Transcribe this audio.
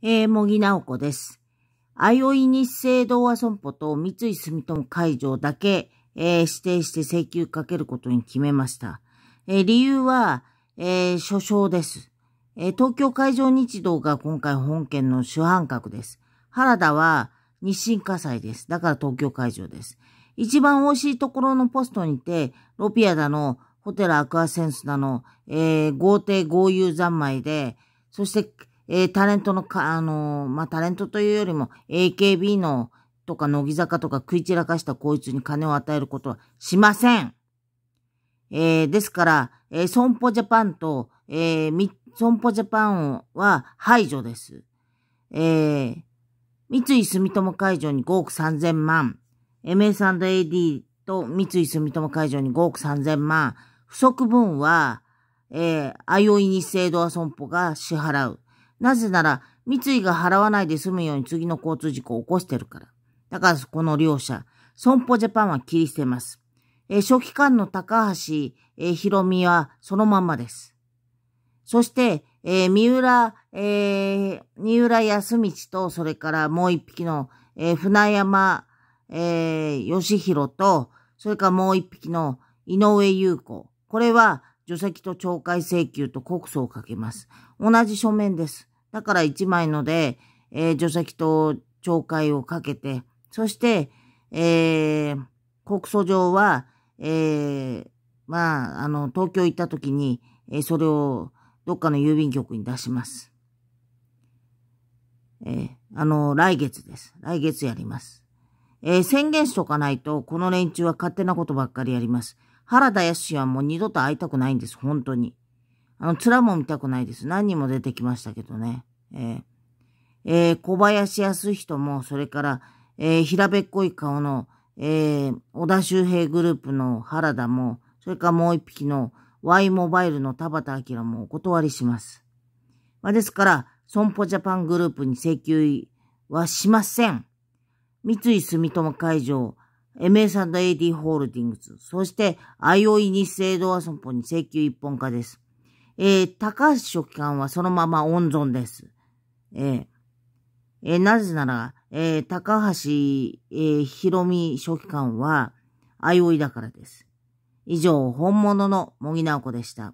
えー、ぎな直子です。あよい日清童話損保と三井住友会場だけ、えー、指定して請求かけることに決めました。えー、理由は、えー、所掌です。えー、東京会場日動が今回本件の主犯格です。原田は日清火災です。だから東京会場です。一番惜しいところのポストにて、ロピアだの、ホテルアクアセンスだの、えー、豪邸豪遊三昧で、そしてえー、タレントのか、あのー、まあ、タレントというよりも、AKB の、とか、乃木坂とか食い散らかしたこいつに金を与えることはしません。えー、ですから、えー、損保ジャパンと、えー、損保ジャパンは排除です。えー、三井住友海上に5億3000万、MS&AD と三井住友海上に5億3000万、不足分は、えー、あいい日清ドア損保が支払う。なぜなら、三井が払わないで済むように次の交通事故を起こしてるから。だからこの両者、損保ジャパンは切り捨てます。え期間官の高橋、えー、ひろみはそのままです。そして、えー、三浦、えー、三浦康道と、それからもう一匹の、えー、船山、えー、義弘と、それからもう一匹の井上優子。これは、除籍と懲戒請求と告訴をかけます。同じ書面です。だから一枚ので、えー、除籍と懲戒をかけて、そして、えー、告訴状は、えー、まあ、あの、東京行った時に、えそれをどっかの郵便局に出します。えあの、来月です。来月やります。え宣言しとかないと、この連中は勝手なことばっかりやります。原田康はもう二度と会いたくないんです、本当に。あの、面も見たくないです。何人も出てきましたけどね。えー、えー、小林康人も、それから、えー、平べっこい顔の、えー、小田周平グループの原田も、それからもう一匹の Y モバイルの田畑明もお断りします。まあ、ですから、損保ジャパングループに請求はしません。三井住友海上、MS&AD ホールディングス、そして IOE 日清ドア損保に請求一本化です。えー、高橋書記官はそのまま温存です。えー、えー、なぜなら、えー、高橋、えー、ひろみ書記官は、相生だからです。以上、本物の茂木直子でした。